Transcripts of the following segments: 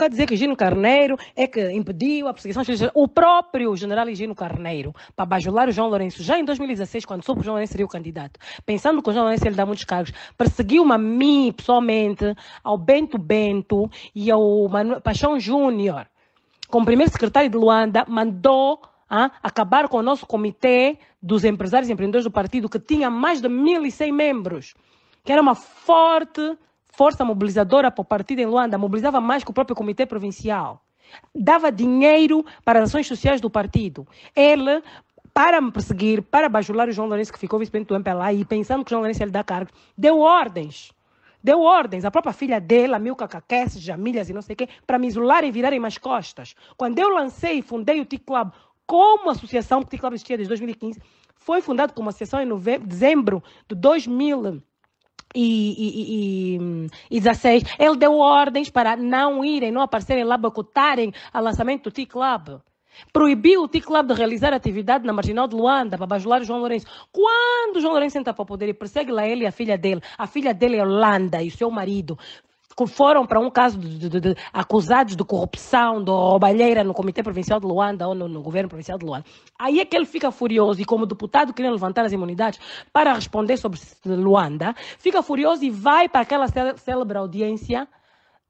quer dizer que Gino Carneiro é que impediu a perseguição O próprio general Gino Carneiro, para bajular o João Lourenço, já em 2016, quando soube que o João Lourenço seria o candidato, pensando que o João Lourenço ele dá muitos cargos, perseguiu-me a mim, pessoalmente, ao Bento Bento e ao Manu... Paixão Júnior, como primeiro secretário de Luanda, mandou ah, acabar com o nosso comitê dos empresários e empreendedores do partido, que tinha mais de 1.100 membros, que era uma forte força mobilizadora para o partido em Luanda mobilizava mais que o próprio Comitê Provincial. Dava dinheiro para as ações sociais do partido. Ele, para me perseguir, para bajular o João Lourenço, que ficou vice-presidente do MPLA, e pensando que o João Lourenço ia lhe dar cargo, deu ordens. Deu ordens, a própria filha dele, a Milka Caqueses, Jamilhas e não sei quem, para me isolarem e virarem mais costas. Quando eu lancei e fundei o TIC Club como associação, porque o TIC Club existia desde 2015, foi fundado como associação em novembro, dezembro de 2000 e, e, e, 16, ele deu ordens para não irem, não aparecerem lá, boicotarem o lançamento do T-Club. Proibiu o T-Club de realizar atividade na marginal de Luanda para bajular João Lourenço. Quando João Lourenço entra para o poder e persegue lá ele e a filha dele, a filha dele é Holanda e o seu marido, foram para um caso de, de, de, acusados de corrupção, de roubalheira no Comitê Provincial de Luanda ou no, no, Governo Provincial de Luanda. Aí é que ele fica furioso e, como deputado, querendo levantar as imunidades para responder sobre Luanda, fica furioso e vai para aquela célebre audiência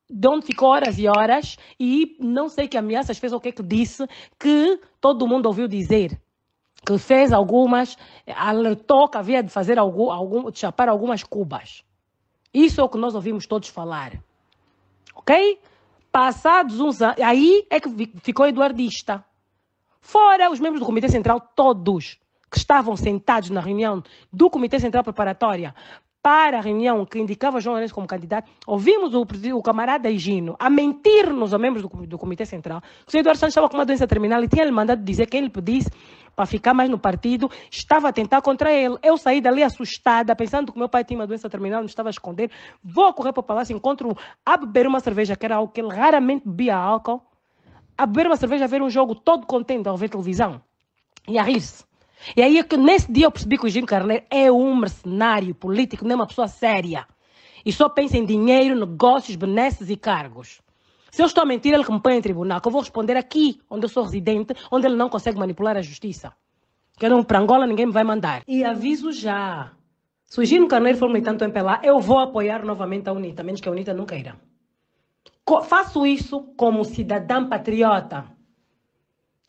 de onde ficou horas e horas e não sei que ameaças fez o que é que disse que todo mundo ouviu dizer que fez algumas, alertou que havia de fazer algum, algum de chapar algumas cubas. Isso é o que nós ouvimos todos falar. Ok? Passados uns anos. Aí é que ficou eduardista. Fora os membros do Comitê Central, todos que estavam sentados na reunião do Comitê Central Preparatória para a reunião que indicava João Lourenço como candidato, ouvimos o, o camarada Higino a mentir-nos a membros do, do, Comitê Central. O senhor Eduardo Santos estava com uma doença terminal e tinha-lhe mandado dizer quem lhe pedisse para ficar mais no partido, estava a tentar contra ele. Eu saí dali assustada, pensando que meu pai tinha uma doença terminal, não estava a esconder. Vou correr para o palácio, encontro a beber uma cerveja, que era algo que ele raramente bebia álcool, a beber uma cerveja, a ver um jogo todo contente ao ver televisão e a rir-se. E aí, é que nesse dia, eu percebi que o Jim Carneiro é um mercenário político, não é uma pessoa séria. E só pensa em dinheiro, negócios, benesses e cargos. Se eu estou a mentir, ele que me põe em tribunal, que eu vou responder aqui, onde eu sou residente, onde ele não consegue manipular a justiça. Quero não para Angola, ninguém me vai mandar. E aviso já. Se o Gino Carneiro for militante do MPLA, eu vou apoiar novamente a UNITA, menos que a UNITA não queira. Co faço isso como cidadã patriota.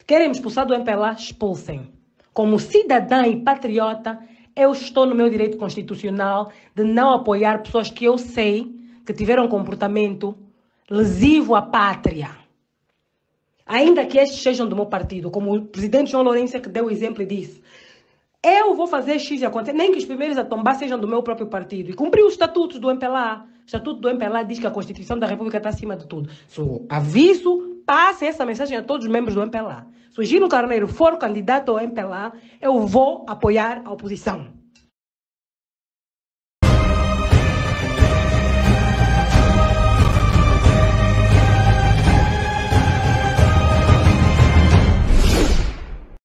Querem expulsar do MPLA? Expulsem. Como cidadã e patriota, eu estou no meu direito constitucional de não apoiar pessoas que eu sei que tiveram comportamento lesivo à pátria. Ainda que estes sejam do meu partido, como o presidente João Lourenço que deu o exemplo e disse, eu vou fazer X acontecer, nem que os primeiros a tombar sejam do meu próprio partido. E cumprir os estatutos do MPLA. O estatuto do MPLA diz que a Constituição da República está acima de tudo. Sou aviso, passe essa mensagem a todos os membros do MPLA. Se o Gino Carneiro for candidato ao MPLA, eu vou apoiar a oposição.